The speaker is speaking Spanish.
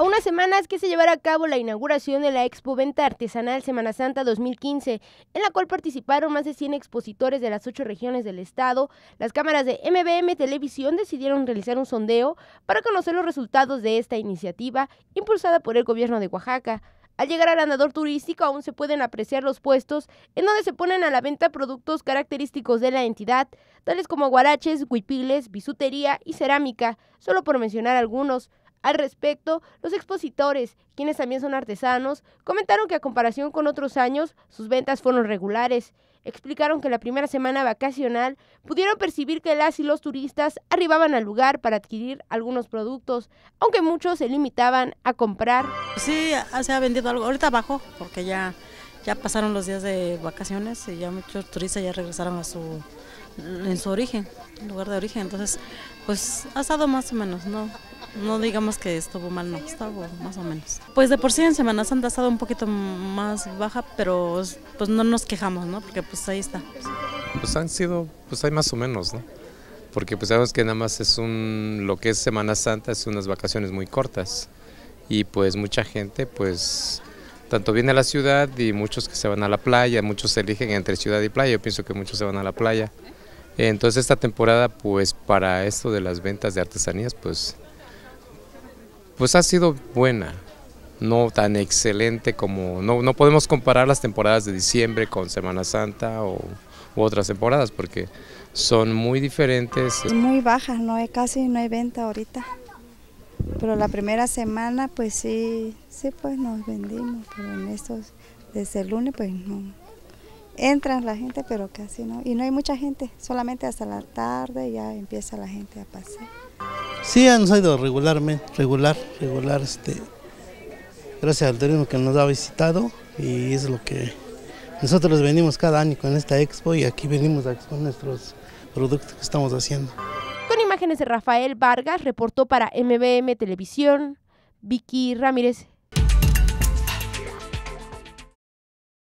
A unas semanas que se llevará a cabo la inauguración de la Expo Venta Artesanal Semana Santa 2015, en la cual participaron más de 100 expositores de las ocho regiones del estado, las cámaras de MBM Televisión decidieron realizar un sondeo para conocer los resultados de esta iniciativa impulsada por el gobierno de Oaxaca. Al llegar al andador turístico aún se pueden apreciar los puestos en donde se ponen a la venta productos característicos de la entidad, tales como guaraches, huipiles, bisutería y cerámica, solo por mencionar algunos. Al respecto, los expositores, quienes también son artesanos, comentaron que a comparación con otros años, sus ventas fueron regulares. Explicaron que la primera semana vacacional pudieron percibir que las y los turistas arribaban al lugar para adquirir algunos productos, aunque muchos se limitaban a comprar. Sí, se ha vendido algo. Ahorita bajó, porque ya ya pasaron los días de vacaciones y ya muchos turistas ya regresaron a su, en su origen, lugar de origen. Entonces, pues ha estado más o menos, ¿no? no digamos que estuvo mal, no, estuvo más o menos. Pues de por sí en Semana Santa ha estado un poquito más baja, pero pues no nos quejamos, ¿no? Porque pues ahí está. Pues han sido, pues hay más o menos, ¿no? Porque pues sabemos que nada más es un, lo que es Semana Santa es unas vacaciones muy cortas y pues mucha gente pues tanto viene a la ciudad y muchos que se van a la playa, muchos se eligen entre ciudad y playa, yo pienso que muchos se van a la playa. Entonces esta temporada pues para esto de las ventas de artesanías pues, pues ha sido buena, no tan excelente como, no, no podemos comparar las temporadas de diciembre con Semana Santa o u otras temporadas porque son muy diferentes. Es Muy baja, no hay, casi no hay venta ahorita. Pero la primera semana, pues sí, sí, pues nos vendimos, pero en estos, desde el lunes, pues no. Entran la gente, pero casi no. Y no hay mucha gente, solamente hasta la tarde ya empieza la gente a pasar. Sí, ha ido regularmente, regular, regular, este, gracias al turismo que nos ha visitado y es lo que nosotros venimos cada año con esta expo y aquí venimos con nuestros productos que estamos haciendo imágenes de Rafael Vargas reportó para MBM Televisión Vicky Ramírez